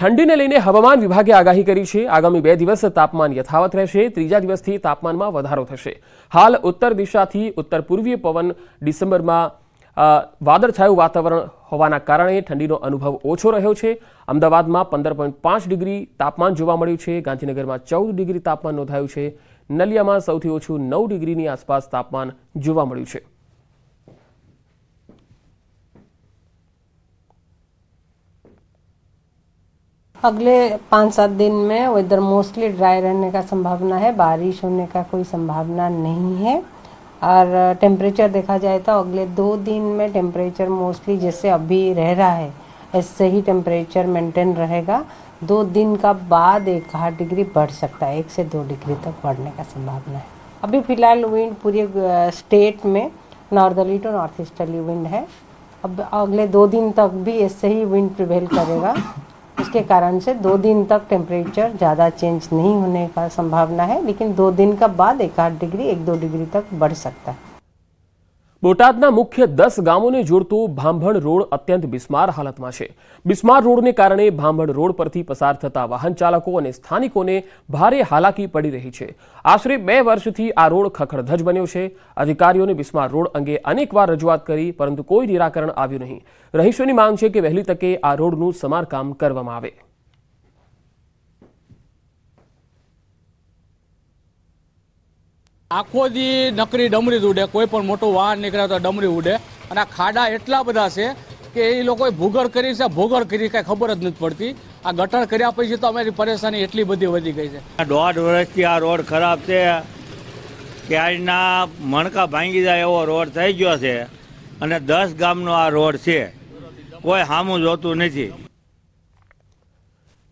ઠંડીને લઈને હવામાન વિભાગે આગાહી કરી છે આગામી બે દિવસ તાપમાન યથાવત રહેશે ત્રીજા દિવસથી તાપમાનમાં વધારો થશે હાલ ઉત્તર દિશાથી ઉત્તર પૂર્વીય પવન ડિસેમ્બરમાં વાદળછાયું વાતાવરણ હોવાના કારણે ઠંડીનો અનુભવ ઓછો રહ્યો છે અમદાવાદમાં પંદર પોઈન્ટ પાંચ ડિગ્રી તાપમાન જોવા મળ્યું છે ગાંધીનગરમાં ચૌદ ડિગ્રી તાપમાન નોંધાયું છે નલિયામાં સૌથી ઓછું નવ ડિગ્રીની આસપાસ તાપમાન જોવા મળ્યું છે अगले पाँच सात दिन में वेदर मोस्टली ड्राई रहने का संभावना है बारिश होने का कोई संभावना नहीं है और टेम्परेचर देखा जाए तो अगले दो दिन में टेम्परेचर मोस्टली जैसे अभी रह रहा है ऐसे ही टेम्परेचर मेंटेन रहेगा दो दिन का बाद एक आठ डिग्री बढ़ सकता है एक से दो डिग्री तक बढ़ने का संभावना है अभी फ़िलहाल विंड पूरे स्टेट में northerly to north easterly wind है अब अगले दो दिन तक भी ऐसे ही विंड प्रिवेल करेगा इसके कारण से दो दिन तक टेम्परेचर ज़्यादा चेंज नहीं होने का संभावना है लेकिन दो दिन का बाद एक आध डिग्री एक दो डिग्री तक बढ़ सकता है બોટાદના મુખ્ય દસ ગામોને જોડતું ભાંભણ રોડ અત્યંત બિસ્માર હાલતમાં છે બિસ્માર રોડને કારણે ભાંભણ રોડ પરથી પસાર થતા વાહન ચાલકો અને સ્થાનિકોને ભારે હાલાકી પડી રહી છે આશરે બે વર્ષથી આ રોડ ખખડધજ બન્યો છે અધિકારીઓને બિસ્માર રોડ અંગે અનેકવાર રજૂઆત કરી પરંતુ કોઈ નિરાકરણ આવ્યું નહીં રહીશોની માંગ છે કે વહેલી તકે આ રોડનું સમારકામ કરવામાં આવે આખો દી નકરી ડમરી જ ઉડે કોઈ પણ મોટું વાહન નીકળે તો ડમરી ઉડે અને આ ખાડા એટલા બધા છે કે એ લોકોએ ભૂગર કરી છે ભૂગર કરી કાંઈ ખબર જ નથી પડતી આ ગટર કર્યા પછી તો અમારી પરેશાની એટલી બધી વધી ગઈ છે દોઢ વર્ષથી આ રોડ ખરાબ છે ક્યારના મણકા ભાંગી જાય એવો રોડ થઈ ગયો છે અને દસ ગામનો આ રોડ છે કોઈ સામું જોતું નથી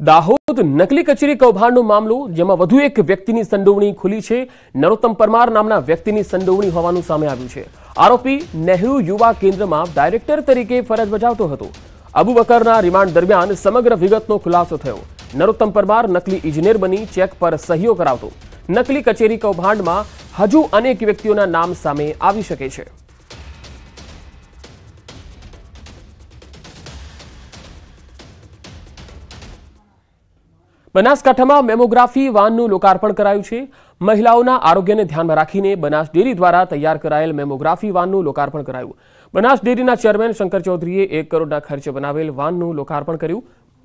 દાહોદ નકલી કચેરી કૌભાંડનો મામલો જેમાં વધુ એક વ્યક્તિની સંડોવણી ખુલી છે નરોત્તમ પરમાર નામના વ્યક્તિની સંડોવણી હોવાનું સામે આવ્યું છે આરોપી નહેરુ યુવા કેન્દ્રમાં ડાયરેક્ટર તરીકે ફરજ બજાવતો હતો અબુ અબુબકરના રિમાન્ડ દરમિયાન સમગ્ર વિગતનો ખુલાસો થયો નરોત્તમ પરમાર નકલી ઇજનેર બની ચેક પર સહીઓ કરાવતો નકલી કચેરી કૌભાંડમાં હજુ અનેક વ્યક્તિઓના નામ સામે આવી શકે છે બનાસકાંઠામાં મેમોગ્રાફી વાનનું લોકાર્પણ કરાયું છે મહિલાઓના આરોગ્યને ધ્યાનમાં રાખીને બનાસ ડેરી દ્વારા તૈયાર કરાયેલ મેમોગ્રાફી વાનનું લોકાર્પણ કરાયું બનાસ ડેરીના ચેરમેન શંકર ચૌધરીએ એક કરોડના ખર્ચે બનાવેલ વાનનું લોકાર્પણ કર્યું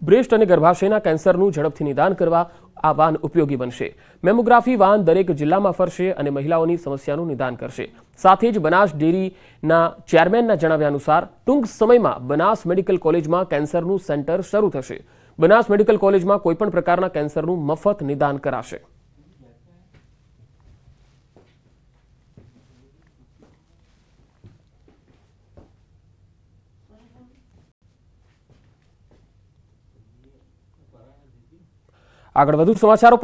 બ્રેસ્ટ અને ગર્ભાશયના કેન્સરનું ઝડપથી નિદાન કરવા આ વાન ઉપયોગી બનશે મેમોગ્રાફી વાન દરેક જિલ્લામાં ફરશે અને મહિલાઓની સમસ્યાનું નિદાન કરશે સાથે જ બનાસ ડેરીના ચેરમેનના જણાવ્યા અનુસાર ટૂંક સમયમાં બનાસ મેડિકલ કોલેજમાં કેન્સરનું સેન્ટર શરૂ થશે બનાસ મેડિકલ કોલેજમાં કોઈપણ પ્રકારના કેન્સરનું મફત નિદાન કરાશે આગળ વધુ સમાચારો